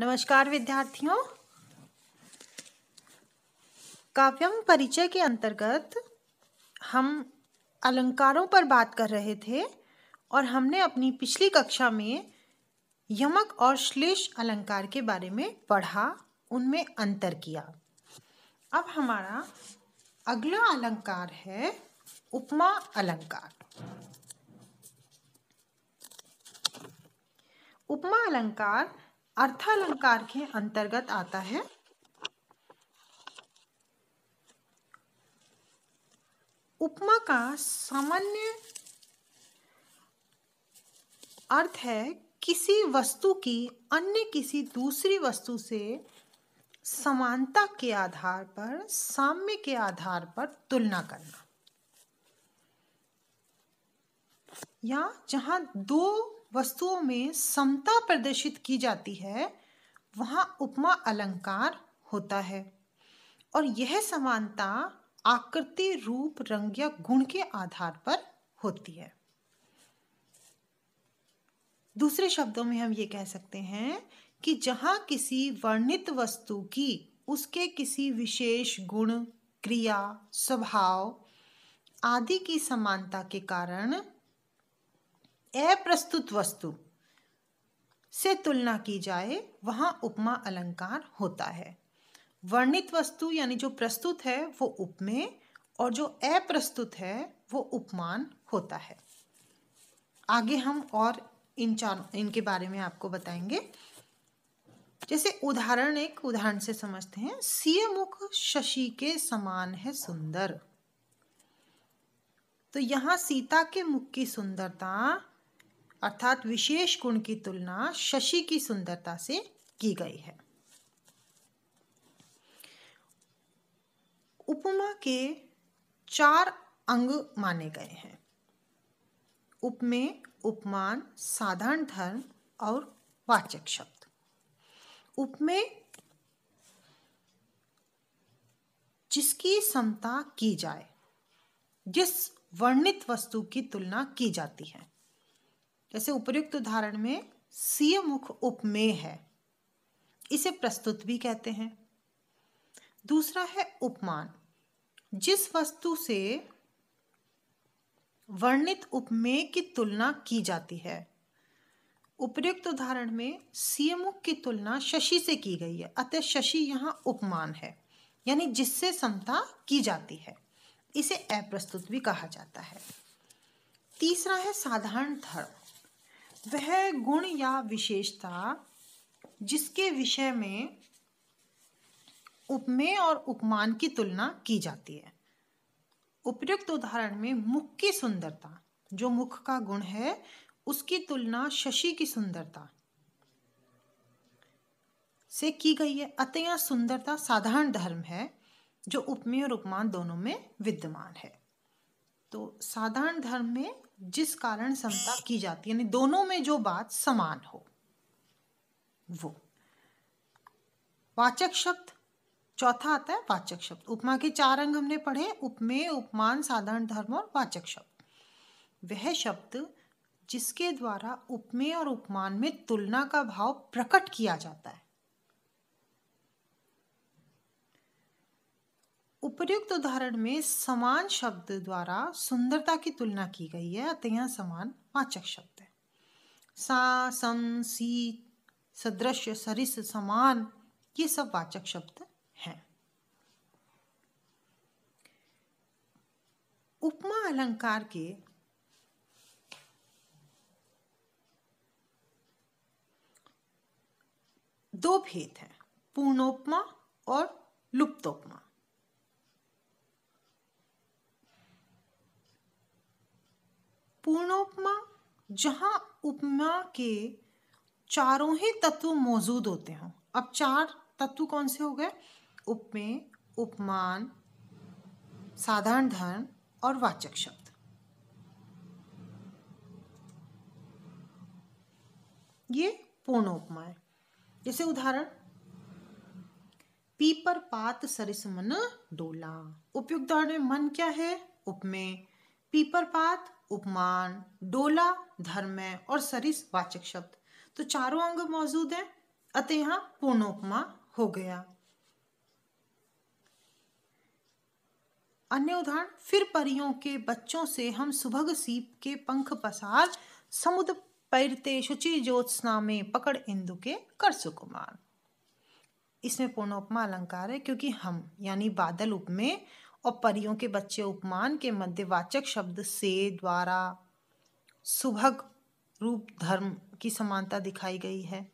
नमस्कार विद्यार्थियों काव्यम परिचय के अंतर्गत हम अलंकारों पर बात कर रहे थे और हमने अपनी पिछली कक्षा में यमक और श्लेष अलंकार के बारे में पढ़ा उनमें अंतर किया अब हमारा अगला अलंकार है उपमा अलंकार उपमा अलंकार अर्थालंकार के अंतर्गत आता है उपमा का सामान्य अर्थ है किसी वस्तु की अन्य किसी दूसरी वस्तु से समानता के आधार पर साम्य के आधार पर तुलना करना या जहां दो वस्तुओं में समता प्रदर्शित की जाती है वहाँ उपमा अलंकार होता है और यह समानता आकृति रूप रंग या गुण के आधार पर होती है दूसरे शब्दों में हम ये कह सकते हैं कि जहाँ किसी वर्णित वस्तु की उसके किसी विशेष गुण क्रिया स्वभाव आदि की समानता के कारण अप्रस्तुत वस्तु से तुलना की जाए वहाँ उपमा अलंकार होता है वर्णित वस्तु यानी जो प्रस्तुत है वो उपमेय और जो अप्रस्तुत है वो उपमान होता है आगे हम और इन चार इनके बारे में आपको बताएंगे जैसे उदाहरण एक उदाहरण से समझते हैं सीए मुख शशि के समान है सुंदर तो यहाँ सीता के मुख की सुंदरता अर्थात विशेष गुण की तुलना शशि की सुंदरता से की गई है उपमा के चार अंग माने गए हैं उपमेय उपमान साधारण धर्म और वाचक शब्द उपमेय जिसकी समता की जाए जिस वर्णित वस्तु की तुलना की जाती है जैसे उपयुक्त उदाहरण में सीय मुख उपमेय है इसे प्रस्तुत भी कहते हैं दूसरा है उपमान जिस वस्तु से वर्णित उपमेय की तुलना की जाती है उपयुक्त उदाहरण में सीएमुख की तुलना शशि से की गई है अतः शशि यहाँ उपमान है यानी जिससे समता की जाती है इसे अप्रस्तुत भी कहा जाता है तीसरा है साधारण धर्म वह गुण या विशेषता जिसके विषय में उपमेय और उपमान की तुलना की जाती है उपयुक्त उदाहरण में मुख की सुंदरता जो मुख का गुण है उसकी तुलना शशि की सुंदरता से की गई है अतया सुंदरता साधारण धर्म है जो उपमेय और उपमान दोनों में विद्यमान है तो साधारण धर्म में जिस कारण समता की जाती है यानी दोनों में जो बात समान हो वो वाचक शब्द चौथा आता है वाचक शब्द उपमा के चार अंग हमने पढ़े उपमेय उपमान साधारण धर्म और वाचक शब्द वह शब्द जिसके द्वारा उपमेय और उपमान में तुलना का भाव प्रकट किया जाता है उपयुक्त उदाहरण में समान शब्द द्वारा सुंदरता की तुलना की गई है अतः यहाँ समान वाचक शब्द है सा सम सी सदृश सरिस समान ये सब वाचक शब्द हैं उपमा अलंकार के दो भेद हैं पूर्णोपमा और लुप्तोपमा पूर्णोपमा जहाँ उपमा के चारों ही तत्व मौजूद होते हों अब चार तत्व कौन से हो गए उपमेय उपमान साधारण धर्म और वाचक शब्द ये पूर्ण उपमा है जैसे उदाहरण पीपर पात सरिस मन डोला उपयुक्त में मन क्या है उपमेय पीपर पात उपमान डोला धर्म और सरिस वाचक शब्द तो चारों अंग मौजूद हैं अत यहां पूर्णोपमा हो गया अन्य उदाहरण फिर परियों के बच्चों से हम सुभग सीप के पंख पसार समुद्र पैरते शुचि ज्योत्सना में पकड़ इंदु के कर सुकुमार इसमें पूर्णोपमा अलंकार है क्योंकि हम यानी बादल उपमे में और परियों के बच्चे उपमान के मध्यवाचक शब्द से द्वारा सुभग रूप धर्म की समानता दिखाई गई है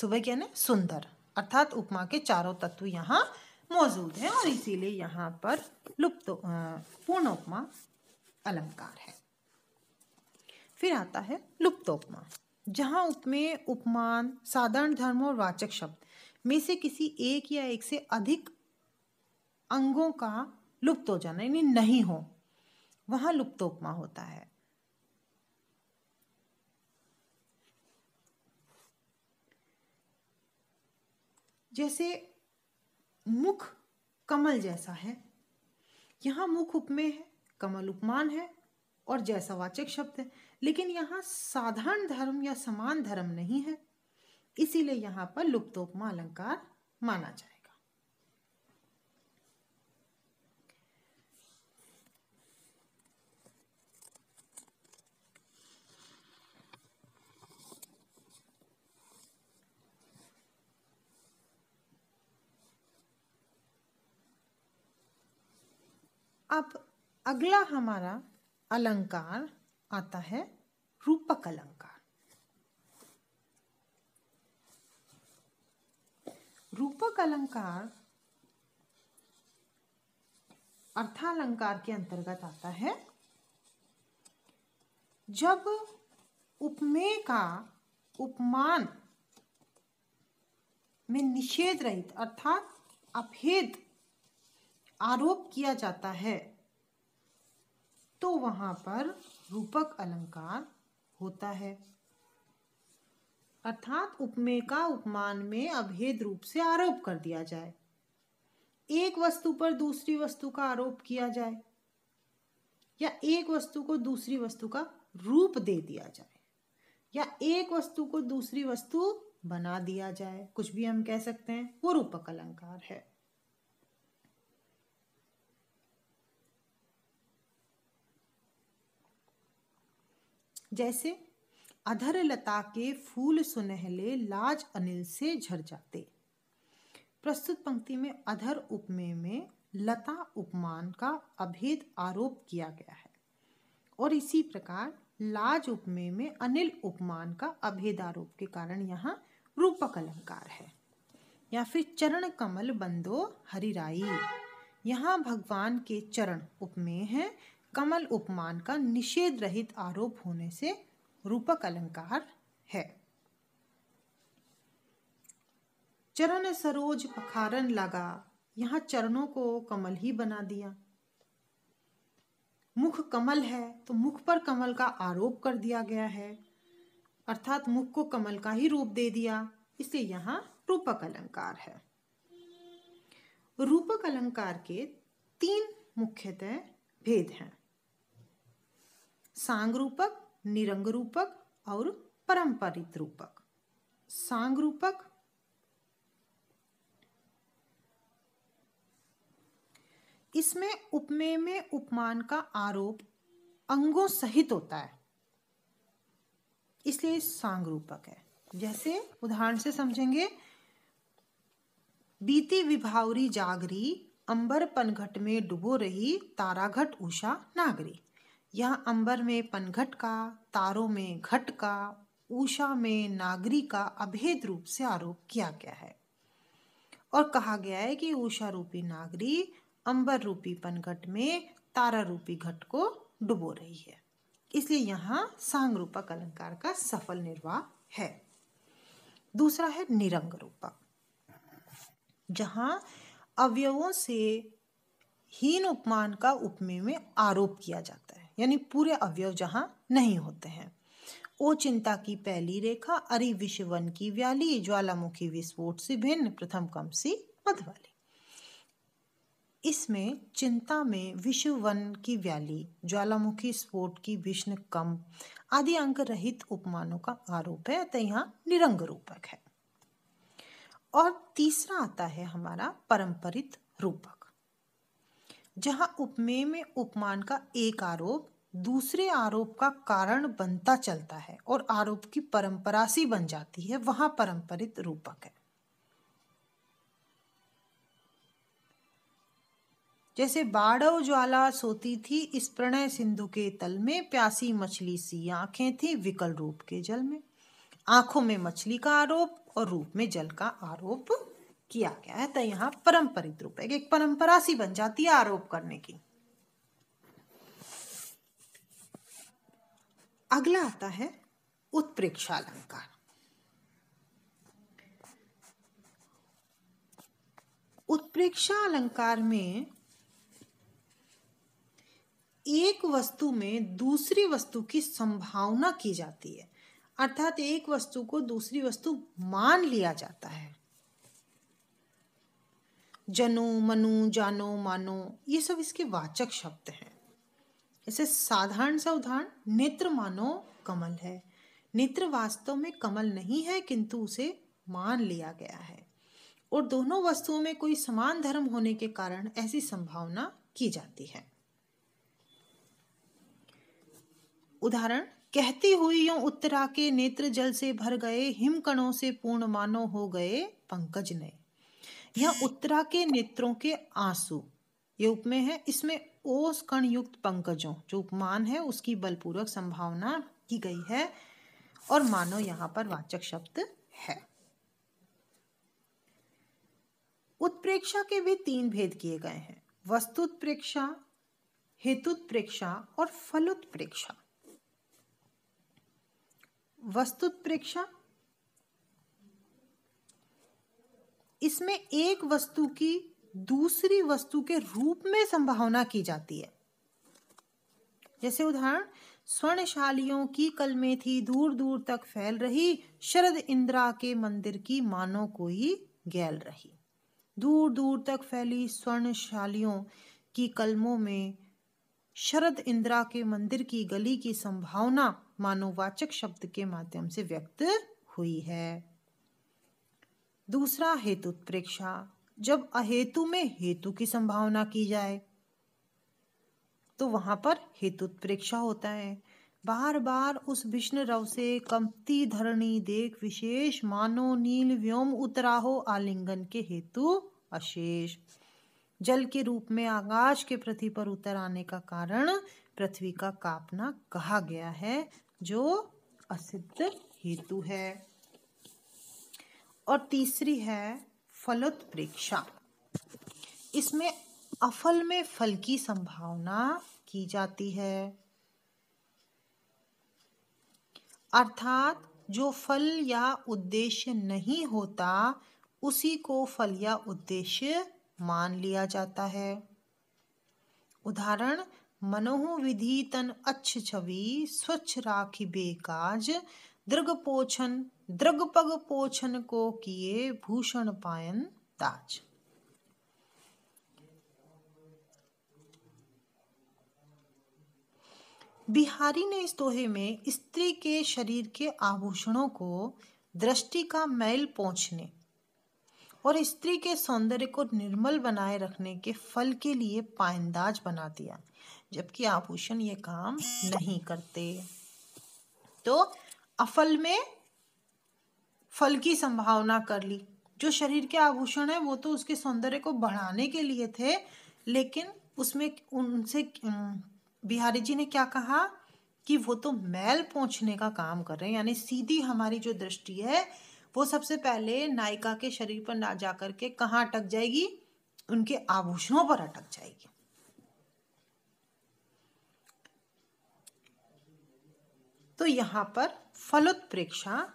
सुबह क्या ना सुंदर अर्थात उपमा के चारों तत्व यहाँ मौजूद हैं और इसीलिए यहाँ पर लुप्त पूर्ण उपमा अलंकार है फिर आता है लुप्त उपमा जहाँ उपमेय उपमान साधारण धर्म और वाचक शब्द में से किसी एक या एक से अधिक अंगों का लुप्त हो जाना यानी नहीं हो वहां लुप्तोपमा होता है जैसे मुख कमल जैसा है यहां मुख उपमेय है कमल उपमान है और जैसा वाचक शब्द है लेकिन यहां साधारण धर्म या समान धर्म नहीं है इसीलिए यहां पर लुप्तोपमा अलंकार माना जाए अब अगला हमारा अलंकार आता है रूपक अलंकार रूपक अलंकार अर्थालंकार के अंतर्गत आता है जब उपमेय का उपमान में निषेध रहित अर्थात अभेद आरोप किया जाता है तो वहां पर रूपक अलंकार होता है अर्थात उपमेय का उपमान में अभेद रूप से आरोप कर दिया जाए एक वस्तु पर दूसरी वस्तु का आरोप किया जाए या एक वस्तु को दूसरी वस्तु का रूप दे दिया जाए या एक वस्तु को दूसरी वस्तु बना दिया जाए कुछ भी हम कह सकते हैं वो रूपक अलंकार है जैसे अधर लता के फूल सुनहले लाज अनिल से झर जाते प्रस्तुत पंक्ति में अधर उपमेय में लता उपमान का अभेद आरोप किया गया है और इसी प्रकार लाज उपमेय में अनिल उपमान का अभेद आरोप के कारण यहाँ रूपक अलंकार है या फिर चरण कमल बंदो हरिराई यहाँ भगवान के चरण उपमेय हैं कमल उपमान का निषेध रहित आरोप होने से रूपक अलंकार है चरण सरोज पखारन लगा यहाँ चरणों को कमल ही बना दिया मुख कमल है तो मुख पर कमल का आरोप कर दिया गया है अर्थात मुख को कमल का ही रूप दे दिया इसे यहाँ रूपक अलंकार है रूपक अलंकार के तीन मुख्यतः भेद हैं सांग रूपक निरंग रूपक और परंपरित रूपक सांग रूपक इसमें उपमेय में उपमान का आरोप अंगों सहित होता है इसलिए सांग रूपक है जैसे उदाहरण से समझेंगे बीती विभावरी जागरी अंबर पनघट में डुबो रही ताराघट उषा नागरी यह अंबर में पनघट का तारों में घट का ऊषा में नागरी का अभेद रूप से आरोप किया गया है और कहा गया है कि ऊषा रूपी नागरी अंबर रूपी पनघट में तारा रूपी घट को डुबो रही है इसलिए यहाँ सांग रूपक अलंकार का सफल निर्वाह है दूसरा है निरंग रूपक जहाँ अवयवों से हीन उपमान का उपमेय में आरोप किया जाता यानी पूरे अवयव जहाँ नहीं होते हैं ओ चिंता की पहली रेखा अरि विषवन की व्याली ज्वालामुखी विस्फोट से भिन्न प्रथम कम सी मधवाली इसमें चिंता में विषवन की व्याली ज्वालामुखी स्फोट की विष्ण कम आदि अंक रहित उपमानों का आरोप है अतः यहाँ निरंग रूपक है और तीसरा आता है हमारा परंपरित रूपक जहां उपमेय में उपमान का एक आरोप दूसरे आरोप का कारण बनता चलता है और आरोप की परंपरा सी बन जाती है वहां परंपरित रूपक है जैसे बाड़व ज्वाला सोती थी इस प्रणय सिंधु के तल में प्यासी मछली सी आंखें थी विकल रूप के जल में आंखों में मछली का आरोप और रूप में जल का आरोप किया गया है तो यहाँ परंपरित रूप है एक परंपरा सी बन जाती है आरोप करने की अगला आता है उत्प्रेक्षा अलंकार उत्प्रेक्षा अलंकार में एक वस्तु में दूसरी वस्तु की संभावना की जाती है अर्थात एक वस्तु को दूसरी वस्तु मान लिया जाता है जनो मनु जानो मानो ये सब इसके वाचक शब्द हैं इसे साधारण सा उदाहरण नेत्र मानो कमल है नेत्र वास्तव में कमल नहीं है किंतु उसे मान लिया गया है और दोनों वस्तुओं में कोई समान धर्म होने के कारण ऐसी संभावना की जाती है उदाहरण कहती हुई यो उत्तरा के नेत्र जल से भर गए हिमकणों से पूर्ण मानो हो गए पंकज ने यह उत्तरा के नेत्रों के आंसू ये उपमेय है इसमें ओस कण युक्त पंकजों जो उपमान है उसकी बलपूर्वक संभावना की गई है और मानो यहाँ पर वाचक शब्द है उत्प्रेक्षा के भी तीन भेद किए गए हैं वस्तुत्प्रेक्षा हेतुत्प्रेक्षा और फलुत्प्रेक्षा वस्तुत्प्रेक्षा इसमें एक वस्तु की दूसरी वस्तु के रूप में संभावना की जाती है जैसे उदाहरण स्वर्णशालियों की कलमे थी दूर दूर तक फैल रही शरद इंद्रा के मंदिर की मानो कोई गैल रही दूर दूर तक फैली स्वर्णशालियों की कलमों में शरद इंद्रा के मंदिर की गली की संभावना मानोवाचक शब्द के माध्यम से व्यक्त हुई है दूसरा हेतु प्रेक्षा जब अहेतु में हेतु की संभावना की जाए तो वहां पर हेतु प्रेक्षा होता है बार बार उस रव से कमती धरणी देख विशेष मानो नील व्योम उतराहो आलिंगन के हेतु अशेष जल के रूप में आकाश के पृथ्वी पर उतर आने का कारण पृथ्वी का कापना कहा गया है जो असिद्ध हेतु है और तीसरी है फलोत्प्रेक्षा इसमें अफल में फल की संभावना की जाती है अर्थात जो फल या उद्देश्य नहीं होता उसी को फल या उद्देश्य मान लिया जाता है उदाहरण मनोह विधि तन अच्छ छवि स्वच्छ राखी बेकाज दीर्घ पोछन दृग पग पोछन को किए भूषण पायन ताज बिहारी ने इस दोहे में स्त्री के शरीर के आभूषणों को दृष्टि का मैल पहुंचने और स्त्री के सौंदर्य को निर्मल बनाए रखने के फल के लिए पाइंदाज बना दिया जबकि आभूषण ये काम नहीं करते तो अफल में फल की संभावना कर ली जो शरीर के आभूषण है वो तो उसके सौंदर्य को बढ़ाने के लिए थे लेकिन उसमें उनसे बिहारी जी ने क्या कहा कि वो तो मैल पहुंचने का काम कर रहे हैं यानी सीधी हमारी जो दृष्टि है वो सबसे पहले नायिका के शरीर पर ना जा करके कहाँ अटक जाएगी उनके आभूषणों पर अटक जाएगी तो यहाँ पर फलोत्प्रेक्षा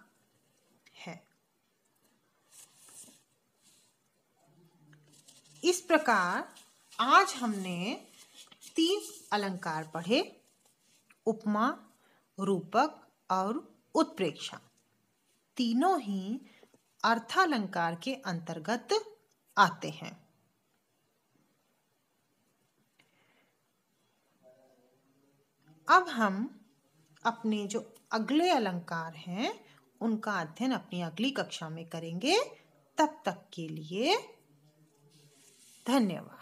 इस प्रकार आज हमने तीन अलंकार पढ़े उपमा रूपक और उत्प्रेक्षा तीनों ही अर्थालंकार के अंतर्गत आते हैं अब हम अपने जो अगले अलंकार हैं उनका अध्ययन अपनी अगली कक्षा में करेंगे तब तक के लिए धन्यवाद